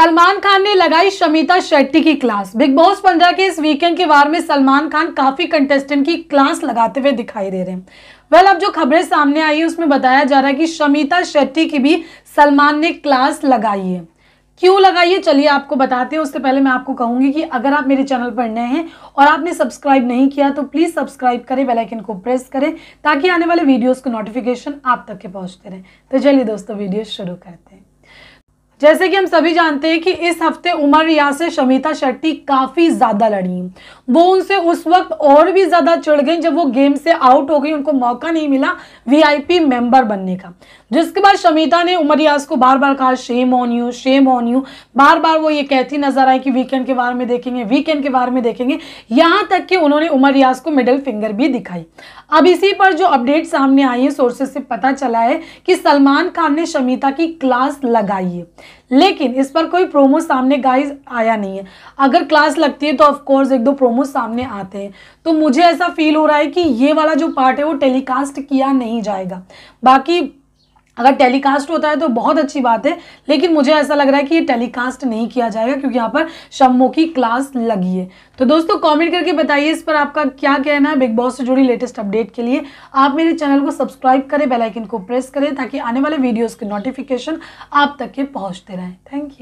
सलमान खान ने लगाई शमिता शेट्टी की क्लास बिग बॉस पंद्रह के इस वीकेंड के वार में सलमान खान काफी कंटेस्टेंट की क्लास लगाते हुए दिखाई दे रहे हैं वेल well, अब जो खबरें सामने आई है उसमें बताया जा रहा है कि शमिता शेट्टी की भी सलमान ने क्लास लगाई है क्यों लगाइए चलिए आपको बताते हैं उससे पहले मैं आपको कहूंगी कि अगर आप मेरे चैनल पर नए हैं और आपने सब्सक्राइब नहीं किया तो प्लीज़ सब्सक्राइब करें बेल आइकन को प्रेस करें ताकि आने वाले वीडियोस का नोटिफिकेशन आप तक के पहुंचते रहें तो चलिए दोस्तों वीडियो शुरू करते हैं जैसे कि हम सभी जानते हैं कि इस हफ्ते उमर रियाज से शमिता शेट्टी काफ़ी ज़्यादा लड़ी वो उनसे उस वक्त और भी ज़्यादा चिड़ गई जब वो गेम से आउट हो गई उनको मौका नहीं मिला वीआईपी मेंबर बनने का जिसके बाद शमिता ने उमर रियाज को बार बार कहा shame on you shame on you बार बार वो ये कहती नजर आई कि वीकेंड के बारे में देखेंगे वीकेंड के बारे में देखेंगे यहाँ तक कि उन्होंने उमर रियाज को मिडल फिंगर भी दिखाई अब इसी पर जो अपडेट सामने आई है सोर्सेस से पता चला है कि सलमान खान ने शमिता की क्लास लगाई है लेकिन इस पर कोई प्रोमो सामने गाइस आया नहीं है अगर क्लास लगती है तो कोर्स एक दो प्रोमो सामने आते हैं तो मुझे ऐसा फील हो रहा है कि ये वाला जो पार्ट है वो टेलीकास्ट किया नहीं जाएगा बाकी अगर टेलीकास्ट होता है तो बहुत अच्छी बात है लेकिन मुझे ऐसा लग रहा है कि ये टेलीकास्ट नहीं किया जाएगा क्योंकि यहाँ पर शम्मो की क्लास लगी है तो दोस्तों कमेंट करके बताइए इस पर आपका क्या कहना है बिग बॉस से जुड़ी लेटेस्ट अपडेट के लिए आप मेरे चैनल को सब्सक्राइब करें बेलाइकिन को प्रेस करें ताकि आने वाले वीडियोज़ के नोटिफिकेशन आप तक के पहुँचते रहें थैंक यू